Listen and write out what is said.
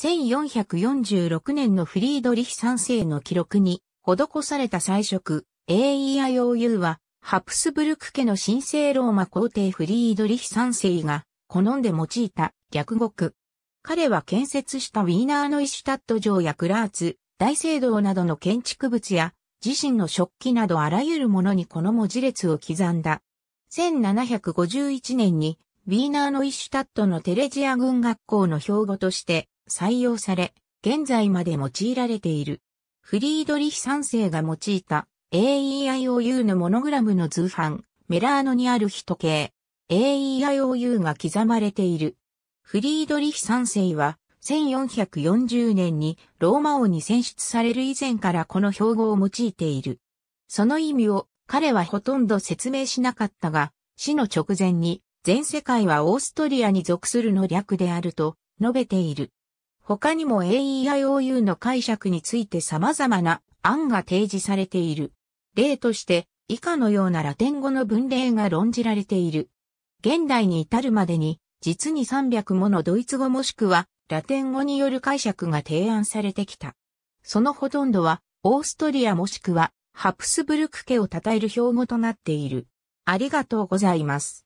1446年のフリードリヒ三世の記録に施された彩色 AEIOU はハプスブルク家の神聖ローマ皇帝フリードリヒ三世が好んで用いた略語。句。彼は建設したウィーナーのイシュタット城やクラーツ、大聖堂などの建築物や自身の食器などあらゆるものにこの文字列を刻んだ。1751年にウィーナーのイシュタットのテレジア軍学校の標語として採用され、現在まで用いられている。フリードリヒ3世が用いた AEIOU のモノグラムの図版、メラーノにある人系、AEIOU が刻まれている。フリードリヒ3世は、1440年にローマ王に選出される以前からこの標語を用いている。その意味を彼はほとんど説明しなかったが、死の直前に全世界はオーストリアに属するの略であると述べている。他にも AEIOU の解釈について様々な案が提示されている。例として、以下のようなラテン語の文例が論じられている。現代に至るまでに、実に300ものドイツ語もしくは、ラテン語による解釈が提案されてきた。そのほとんどは、オーストリアもしくは、ハプスブルク家を称える標語となっている。ありがとうございます。